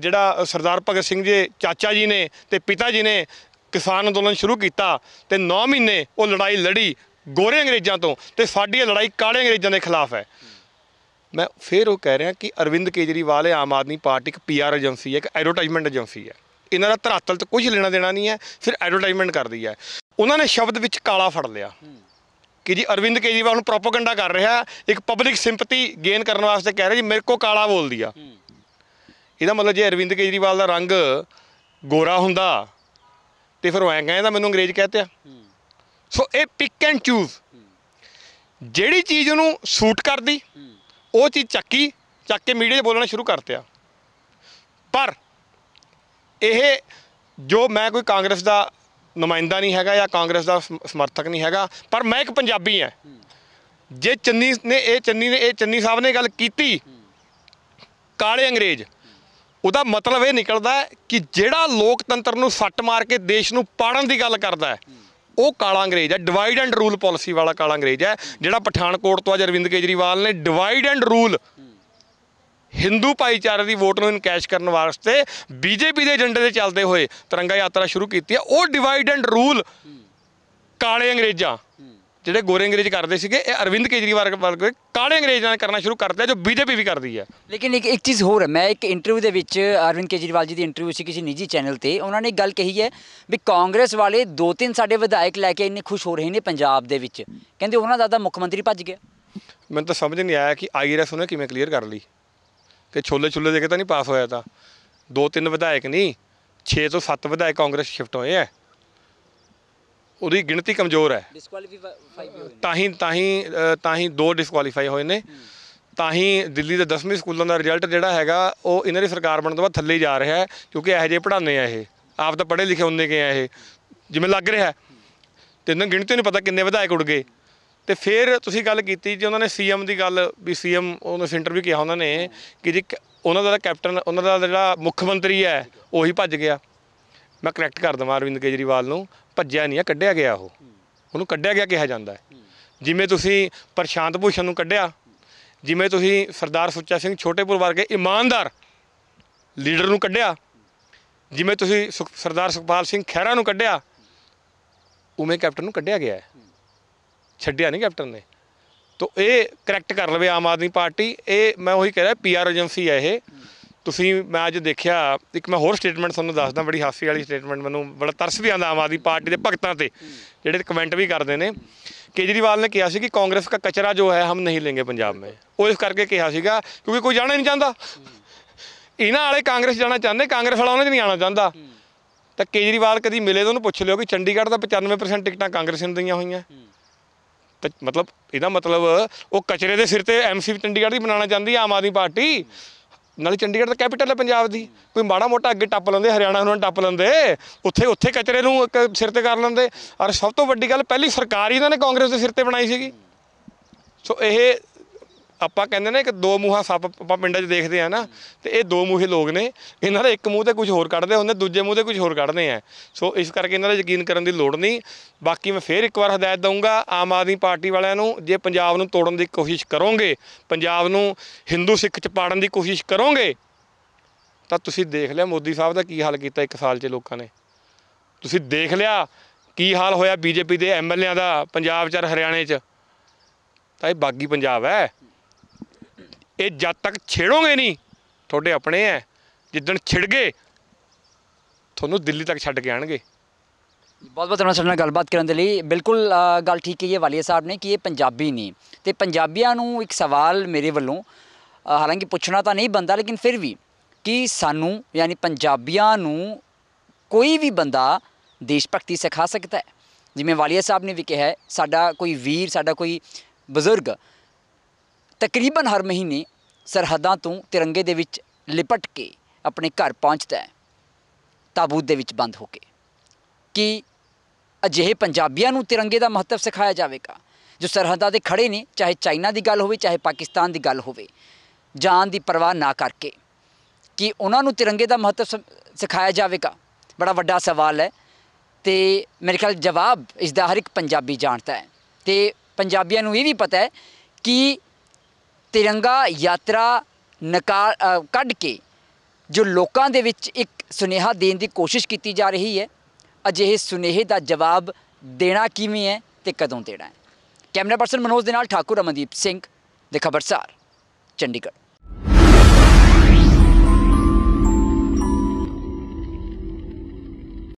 ਜਿਹੜਾ ਸਰਦਾਰ ਭਗਤ ਸਿੰਘ ਜੀ ਚਾਚਾ ਜੀ ਨੇ ਤੇ ਪਿਤਾ ਜੀ ਨੇ ਕਿਸਾਨ ਅੰਦੋਲਨ ਸ਼ੁਰੂ ਕੀਤਾ ਤੇ 9 ਮਹੀਨੇ ਉਹ ਲੜਾਈ ਲੜੀ ਗੋਰੇ ਅੰਗਰੇਜ਼ਾਂ ਤੋਂ ਤੇ ਸਾਡੀ ਲੜਾਈ ਕਾਲੇ ਅੰਗਰੇਜ਼ਾਂ ਦੇ ਖਿਲਾਫ ਹੈ ਮੈਂ ਫਿਰ ਉਹ ਕਹਿ ਰਿਹਾ ਕਿ ਅਰਵਿੰਦ ਕੇਜਰੀਵਾਲ ਇਹ ਆਮ ਆਦਮੀ ਪਾਰਟੀ ਇੱਕ ਪੀਆਰ ਏਜੰਸੀ ਹੈ ਇੱਕ ਐਡਵਰਟਾਈਜ਼ਮੈਂਟ ਏਜੰਸੀ ਹੈ ਇਹਨਾਂ ਦਾ ਧਰਾਤਲ ਤੇ ਕੁਝ ਲੈਣਾ ਦੇਣਾ ਨਹੀਂ ਹੈ ਫਿਰ ਐਡਵਰਟਾਈਜ਼ਮੈਂਟ ਕਰਦੀ ਹੈ ਉਹਨਾਂ ਨੇ ਸ਼ਬਦ ਵਿੱਚ ਕਾਲਾ ਫੜ ਲਿਆ ਕਿ ਜੀ ਅਰਵਿੰਦ ਕੇਜਰੀਵਾਲ ਨੂੰ ਪ੍ਰੋਪਗੈਂਡਾ ਕਰ ਰਿਹਾ ਇੱਕ ਪਬਲਿਕ ਸਿੰਪਥੀ ਗੇਨ ਕਰਨ ਵਾਸਤੇ ਕਹਿ ਰਿਹਾ ਜੀ ਮੇਰੇ ਕੋ ਕਾਲਾ ਬੋਲਦੀ ਆ ਇਹਦਾ ਮਤਲਬ ਜੇ ਅਰਵਿੰਦ ਕੇਜਰੀਵਾਲ ਦਾ ਰੰਗ ਗੋਰਾ ਹੁੰਦਾ ਤੇ ਫਿਰ ਉਹ ਐਂ ਕਹਿੰਦਾ ਮੈਨੂੰ ਅੰਗਰੇਜ਼ ਕਹਤੇ ਆ ਸੋ ਇਹ ਪਿਕ ਐਂਡ ਚੂਜ਼ ਜਿਹੜੀ ਚੀਜ਼ ਉਹਨੂੰ ਸੂਟ ਕਰਦੀ ਉਹ ਚੀਜ਼ ਚੱਕੀ ਚੱਕ ਕੇ ਮੀਡੀਆ 'ਚ ਬੋਲਣਾ ਸ਼ੁਰੂ ਕਰਤਿਆ ਪਰ ਇਹ ਜੋ ਮੈਂ ਕੋਈ ਕਾਂਗਰਸ ਦਾ ਨੁਮਾਇੰਦਾ ਨਹੀਂ ਹੈਗਾ ਜਾਂ ਕਾਂਗਰਸ ਦਾ ਸਮਰਥਕ ਨਹੀਂ ਹੈਗਾ ਪਰ ਮੈਂ ਇੱਕ ਪੰਜਾਬੀ ਆ ਜੇ ਚੰਨੀ ਨੇ ਇਹ ਚੰਨੀ ਨੇ ਇਹ ਚੰਨੀ ਸਾਹਿਬ ਨੇ ਗੱਲ ਕੀਤੀ ਕਾਲੇ ਅੰਗਰੇਜ਼ ਉਹਦਾ ਮਤਲਬ ਇਹ ਨਿਕਲਦਾ ਕਿ ਜਿਹੜਾ ਲੋਕਤੰਤਰ ਨੂੰ ਸੱਟ ਮਾਰ ਕੇ ਦੇਸ਼ ਨੂੰ ਪਾੜਨ ਦੀ ਗੱਲ ਕਰਦਾ ਹੈ ਉਹ ਕਾਲਾ ਅੰਗਰੇਜ਼ ਹੈ ਡਿਵਾਈਡ ਐਂਡ ਰੂਲ ਪਾਲਿਸੀ ਵਾਲਾ ਕਾਲਾ ਅੰਗਰੇਜ਼ ਹੈ ਜਿਹੜਾ ਪਠਾਨਕੋਟ ਤੋਂ ਅੱਜ ਅਰਵਿੰਦ ਕੇਜਰੀਵਾਲ ਨੇ ਡਿਵਾਈਡ ਐਂਡ ਰੂਲ ਹਿੰਦੂ ਭਾਈਚਾਰੇ ਦੀ ਵੋਟ ਨੂੰ ਇਨਕੈਸ਼ ਕਰਨ ਵਾਸਤੇ ਬੀਜੇਪੀ ਦੇ ਏਜੰਡੇ ਦੇ ਚੱਲਦੇ ਹੋਏ ਤਿਰੰਗਾ ਯਾਤਰਾ ਸ਼ੁਰੂ ਕੀਤੀ ਹੈ ਉਹ ਡਿਵਾਈਡ ਐਂਡ ਰੂਲ ਕਾਲੇ ਅੰਗਰੇਜ਼ਾਂ ਜਿਹੜੇ ਗੋਰੇ ਅੰਗਰੇਜ਼ ਕਰਦੇ ਸੀਗੇ ਇਹ ਅਰਵਿੰਦ ਕੇਜਰੀਵਾਲ ਵਰਗੇ ਕਾਲੇ ਅੰਗਰੇਜ਼ਾਂ ਨੇ ਕਰਨਾ ਸ਼ੁਰੂ ਕਰਤਾ ਜੋ ਬੀਜੇਪੀ ਵੀ ਕਰਦੀ ਹੈ ਲੇਕਿਨ ਇੱਕ ਇੱਕ ਚੀਜ਼ ਹੋਰ ਹੈ ਮੈਂ ਇੱਕ ਇੰਟਰਵਿਊ ਦੇ ਵਿੱਚ ਅਰਵਿੰਦ ਕੇਜਰੀਵਾਲ ਜੀ ਦੀ ਇੰਟਰਵਿਊ ਸੀ ਕਿਸੇ ਨਿੱਜੀ ਚੈਨਲ ਤੇ ਉਹਨਾਂ ਨੇ ਗੱਲ ਕਹੀ ਹੈ ਵੀ ਕਾਂਗਰਸ ਵਾਲੇ ਦੋ ਤਿੰਨ ਸਾਡੇ ਵਿਧਾਇਕ ਲੈ ਕੇ ਇੰਨੇ ਖੁਸ਼ ਹੋ ਰਹੇ ਨੇ ਪੰਜਾਬ ਦੇ ਵਿੱਚ ਕਹਿੰਦੇ ਉਹਨਾਂ ਦਾ ਤਾਂ ਮੁੱਖ ਮੰਤਰੀ ਭੱਜ ਗਿਆ ਮੈਨੂੰ ਤਾਂ ਸਮਝ ਨਹੀਂ ਆਇਆ ਕਿ ਆਈਆਰਐਸ ਉਹਨੇ ਕਿਵੇਂ ਕਲੀਅਰ ਕਰ ਲਈ ਕਿ ਛੋਲੇ ਛੁੱਲੇ ਦੇ ਕੇ ਤਾਂ ਨਹੀਂ ਪਾਸ ਹੋਇਆ ਤਾਂ ਦੋ ਤਿੰਨ ਵਿਧਾਇਕ ਨਹੀਂ 6 ਤੋਂ 7 ਵਿਧਾਇਕ ਕਾਂਗਰਸ ਸ਼ਿਫਟ ਹੋਏ ਐ ਉਹਦੀ ਗਿਣਤੀ ਕਮਜ਼ੋਰ ਹੈ ਡਿਸਕੁਆਲੀਫਾਈ ਹੋਏ ਤਾਂ ਹੀ ਤਾਂ ਹੀ ਤਾਂ ਹੀ ਦੋ ਡਿਸਕੁਆਲੀਫਾਈ ਹੋਏ ਨੇ ਤਾਂ ਹੀ ਦਿੱਲੀ ਦੇ 10ਵੇਂ ਸਕੂਲਾਂ ਦਾ ਰਿਜ਼ਲਟ ਜਿਹੜਾ ਹੈਗਾ ਉਹ ਇਹਨਾਂ ਦੀ ਸਰਕਾਰ ਬਣਨ ਤੋਂ ਬਾਅਦ ਥੱਲੇ ਜਾ ਰਿਹਾ ਹੈ ਕਿਉਂਕਿ ਇਹ ਜੇ ਪੜਾਉਂਦੇ ਆ ਇਹ ਆਪ ਤਾਂ ਪੜ੍ਹੇ ਲਿਖੇ ਹੁੰਦੇ ਕਿ ਆ ਇਹ ਜਿਵੇਂ ਲੱਗ ਰਿਹਾ ਇਹਨਾਂ ਗਿਣਤੀ ਨੂੰ ਪਤਾ ਕਿੰਨੇ ਵਿਧਾਇਕ ਉੱਡ ਗਏ ਤੇ ਫਿਰ ਤੁਸੀਂ ਗੱਲ ਕੀਤੀ ਜੀ ਉਹਨਾਂ ਨੇ ਸੀਐਮ ਦੀ ਗੱਲ ਵੀ ਸੀਐਮ ਉਹਨੂੰ ਸੈਂਟਰ ਵੀ ਕਿਹਾ ਉਹਨਾਂ ਨੇ ਕਿ ਜੀ ਉਹਨਾਂ ਦਾ ਕੈਪਟਨ ਉਹਨਾਂ ਦਾ ਜਿਹੜਾ ਮੁੱਖ ਮੰਤਰੀ ਹੈ ਉਹੀ ਭੱਜ ਗਿਆ ਮੈਂ ਕਰੈਕਟ ਕਰ ਦਵਾਂ ਅਰਵਿੰਦ ਕੇਜਰੀਵਾਲ ਨੂੰ ਭੱਜਿਆ ਨਹੀਂ ਆ ਕੱਢਿਆ ਗਿਆ ਉਹ ਉਹਨੂੰ ਕੱਢਿਆ ਗਿਆ ਕਿਹਾ ਜਾਂਦਾ ਜਿਵੇਂ ਤੁਸੀਂ ਪ੍ਰਸ਼ਾਂਤ ਭੂਸ਼ਣ ਨੂੰ ਕੱਢਿਆ ਜਿਵੇਂ ਤੁਸੀਂ ਸਰਦਾਰ ਸੁੱਚਾ ਸਿੰਘ ਛੋਟੇਪੁਰ ਵਰਗੇ ਇਮਾਨਦਾਰ ਲੀਡਰ ਨੂੰ ਕੱਢਿਆ ਜਿਵੇਂ ਤੁਸੀਂ ਸਰਦਾਰ ਸੁਖਪਾਲ ਸਿੰਘ ਖਹਿਰਾ ਨੂੰ ਕੱਢਿਆ ਉਵੇਂ ਕੈਪਟਨ ਨੂੰ ਕੱਢਿਆ ਗਿਆ ਛੱਡਿਆ ਨਹੀਂ ਕੈਪਟਨ ਨੇ ਤੋ ਇਹ ਕਰੈਕਟ ਕਰ ਲਵੇ ਆਮ ਆਦਮੀ ਪਾਰਟੀ ਇਹ ਮੈਂ ਉਹੀ ਕਹਿ ਰਿਹਾ ਪੀਆਰ ਏਜੰਸੀ ਹੈ ਇਹ ਤੁਸੀਂ ਮੈਂ ਅੱਜ ਦੇਖਿਆ ਇੱਕ ਮੈਂ ਹੋਰ ਸਟੇਟਮੈਂਟ ਤੁਹਾਨੂੰ ਦੱਸਦਾ ਬੜੀ ਹਾਸੇ ਵਾਲੀ ਸਟੇਟਮੈਂਟ ਮੈਨੂੰ ਬੜਾ ਤਰਸ ਵੀ ਆਂਦਾ ਆਮ ਆਦੀ ਪਾਰਟੀ ਦੇ ਭਗਤਾਂ ਤੇ ਜਿਹੜੇ ਕਮੈਂਟ ਵੀ ਕਰਦੇ ਨੇ ਕੇਜਰੀਵਾਲ ਨੇ ਕਿਹਾ ਸੀ ਕਿ ਕਾਂਗਰਸ ਦਾ ਕਚਰਾ ਜੋ ਹੈ ਹਮ ਨਹੀਂ ਲੇਂਗੇ ਪੰਜਾਬ ਮੇ ਉਹ ਇਸ ਕਰਕੇ ਕਿਹਾ ਸੀਗਾ ਕਿਉਂਕਿ ਕੋਈ ਜਾਣਾ ਨਹੀਂ ਚਾਹੁੰਦਾ ਇਹਨਾਂ ਵਾਲੇ ਕਾਂਗਰਸ ਜਾਣਾ ਚਾਹੁੰਦੇ ਕਾਂਗਰਸ ਵਾਲਾ ਉਹਨਾਂ ਦੇ ਨਹੀਂ ਆਣਾ ਚਾਹੁੰਦਾ ਤਾਂ ਕੇਜਰੀਵਾਲ ਕਦੀ ਮਿਲੇ ਤਾਂ ਉਹਨੂੰ ਪੁੱਛ ਲਿਓ ਕਿ ਚੰਡੀਗੜ੍ਹ ਦਾ 95% ਟਿਕਟਾਂ ਕਾਂਗਰਸ ਨੂੰ ਦਈਆਂ ਹੋਈਆਂ ਤਾਂ ਮਤਲਬ ਇਹਦਾ ਮਤਲਬ ਉਹ ਕਚਰੇ ਦੇ ਸਿਰ ਤੇ ਐਮਸੀ ਚੰਡੀਗੜ੍ਹ ਦੀ ਬਣਾਉਣਾ ਚਾਹੁੰਦੀ ਆਮ ਆਦਮੀ ਪਾਰਟੀ ਨਾਲੇ ਚੰਡੀਗੜ੍ਹ ਤਾਂ ਕੈਪੀਟਲ ਹੈ ਪੰਜਾਬ ਦੀ ਕੋਈ ਮਾੜਾ ਮੋਟਾ ਅੱਗੇ ਟੱਪ ਲੈਂਦੇ ਹਰਿਆਣਾ ਨੂੰ ਟੱਪ ਲੈਂਦੇ ਉੱਥੇ ਉੱਥੇ ਕਚਰੇ ਨੂੰ ਇੱਕ ਸਿਰ ਤੇ ਕਰ ਲੈਂਦੇ ਔਰ ਸਭ ਤੋਂ ਵੱਡੀ ਗੱਲ ਪਹਿਲੀ ਸਰਕਾਰ ਹੀ ਇਹਨਾਂ ਨੇ ਕਾਂਗਰਸ ਦੇ ਸਿਰ ਤੇ ਬਣਾਈ ਸੀਗੀ ਸੋ ਇਹ ਆਪਾਂ ਕਹਿੰਦੇ ਨੇ ਕਿ ਦੋ ਮੂਹਾ ਸੱਪ ਆਪਾਂ ਪਿੰਡਾਂ 'ਚ ਦੇਖਦੇ ਆ ਨਾ ਤੇ ਇਹ ਦੋ ਮੂਹੇ ਲੋਕ ਨੇ ਇਹਨਾਂ ਦਾ ਇੱਕ ਮੂੰਹ ਤੇ ਕੁਝ ਹੋਰ ਕੱਢਦੇ ਹੁੰਦੇ ਦੂਜੇ ਮੂੰਹ ਤੇ ਕੁਝ ਹੋਰ ਕੱਢਦੇ ਆ ਸੋ ਇਸ ਕਰਕੇ ਇਹਨਾਂ ਦਾ ਯਕੀਨ ਕਰਨ ਦੀ ਲੋੜ ਨਹੀਂ ਬਾਕੀ ਮੈਂ ਫੇਰ ਇੱਕ ਵਾਰ ਹਦਾਇਤ ਦਊਂਗਾ ਆਮ ਆਦਮੀ ਪਾਰਟੀ ਵਾਲਿਆਂ ਨੂੰ ਜੇ ਪੰਜਾਬ ਨੂੰ ਤੋੜਨ ਦੀ ਕੋਸ਼ਿਸ਼ ਕਰੋਗੇ ਪੰਜਾਬ ਨੂੰ ਹਿੰਦੂ ਸਿੱਖ 'ਚ ਪਾੜਨ ਦੀ ਕੋਸ਼ਿਸ਼ ਕਰੋਗੇ ਤਾਂ ਤੁਸੀਂ ਦੇਖ ਲਿਆ ਮੋਦੀ ਸਾਹਿਬ ਦਾ ਕੀ ਹਾਲ ਕੀਤਾ ਇੱਕ ਸਾਲ 'ਚ ਲੋਕਾਂ ਨੇ ਤੁਸੀਂ ਦੇਖ ਲਿਆ ਕੀ ਹਾਲ ਹੋਇਆ ਬੀਜੇਪੀ ਦੇ ਐਮਐਲਏਆਂ ਦਾ ਪੰਜਾਬ 'ਚ ਹਰਿਆਣੇ 'ਚ ਤਾਂ ਇਹ ਬਾਗੀ ਪੰਜਾਬ ਹੈ ਇਹ ਜਦ ਤੱਕ ਛੇੜੋਗੇ ਨਹੀਂ ਤੁਹਾਡੇ ਆਪਣੇ ਐ ਜਿੱਦਣ ਛਿੜ ਗਏ ਤੁਹਾਨੂੰ ਦਿੱਲੀ ਤੱਕ ਛੱਡ ਕੇ ਆਣਗੇ ਬਹੁਤ ਬਹੁਤ ਤੁਹਾਡਾ ਨਾਲ ਗੱਲਬਾਤ ਕਰਨ ਦੇ ਲਈ ਬਿਲਕੁਲ ਗੱਲ ਠੀਕ ਹੈ ਇਹ ਵਾਲੀਆ ਸਾਹਿਬ ਨੇ ਕਿ ਇਹ ਪੰਜਾਬੀ ਨਹੀਂ ਤੇ ਪੰਜਾਬੀਆਂ ਨੂੰ ਇੱਕ ਸਵਾਲ ਮੇਰੇ ਵੱਲੋਂ ਹਾਲਾਂਕਿ ਪੁੱਛਣਾ ਤਾਂ ਨਹੀਂ ਬੰਦਾ ਲੇਕਿਨ ਫਿਰ ਵੀ ਕਿ ਸਾਨੂੰ ਯਾਨੀ ਪੰਜਾਬੀਆਂ ਨੂੰ ਕੋਈ ਵੀ ਬੰਦਾ ਦੇਸ਼ ਭਗਤੀ ਸਿਖਾ ਸਕਦਾ ਹੈ ਜਿਵੇਂ ਵਾਲੀਆ ਸਾਹਿਬ ਨੇ ਵੀ ਕਿਹਾ ਸਾਡਾ ਕੋਈ ਵੀਰ ਸਾਡਾ ਕੋਈ ਬਜ਼ੁਰਗ ਤਕਰੀਬਨ ਹਰ ਮਹੀਨੇ ਸਰਹੱਦਾਂ ਤੋਂ ਤਿਰੰਗੇ ਦੇ ਵਿੱਚ ਲਿਪਟ ਕੇ ਆਪਣੇ ਘਰ ਪਹੁੰਚਦਾ ਹੈ ਤਾਬੂਤ ਦੇ ਵਿੱਚ ਬੰਦ ਹੋ ਕੇ ਕਿ ਅਜਿਹੇ ਪੰਜਾਬੀਆਂ ਨੂੰ ਤਿਰੰਗੇ ਦਾ ਮਹੱਤਵ ਸਿਖਾਇਆ ਜਾਵੇਗਾ ਜੋ ਸਰਹੱਦਾਂ ਦੇ ਖੜੇ ਨੇ ਚਾਹੇ ਚਾਈਨਾ ਦੀ ਗੱਲ ਹੋਵੇ ਚਾਹੇ ਪਾਕਿਸਤਾਨ ਦੀ ਗੱਲ ਹੋਵੇ ਜਾਨ ਦੀ ਪਰਵਾਹ ਨਾ ਕਰਕੇ ਕਿ ਉਹਨਾਂ ਨੂੰ ਤਿਰੰਗੇ ਦਾ ਮਹੱਤਵ ਸਿਖਾਇਆ ਜਾਵੇਗਾ ਬੜਾ ਵੱਡਾ ਸਵਾਲ ਹੈ ਤੇ ਮੇਰੇ ਖਿਆਲ ਜਵਾਬ ਇਸ ਦਾ ਹਰ ਇੱਕ ਪੰਜਾਬੀ ਜਾਣਦਾ ਹੈ ਤੇ ਪੰਜਾਬੀਆਂ ਨੂੰ ਇਹ ਵੀ ਪਤਾ ਹੈ ਕਿ ਤਿਰੰਗਾ ਯਾਤਰਾ ਨਿਕਾਲ ਕੱਢ ਕੇ ਜੋ ਲੋਕਾਂ ਦੇ ਵਿੱਚ ਇੱਕ ਸੁਨੇਹਾ ਦੇਣ ਦੀ ਕੋਸ਼ਿਸ਼ ਕੀਤੀ ਜਾ ਰਹੀ ਹੈ ਅਜਿਹੇ ਸੁਨੇਹੇ ਦਾ ਜਵਾਬ ਦੇਣਾ ਕਿਵੇਂ ਹੈ ਤੇ ਕਦੋਂ ਦੇਣਾ ਹੈ ਕੈਮਰਾ ਪਰਸਨ ਮਨੋਜ ਦੇ ਨਾਲ ਠਾਕੁਰ ਅਮਨਦੀਪ ਸਿੰਘ ਦੇ ਖਬਰਸਾਰ ਚੰਡੀਗੜ੍ਹ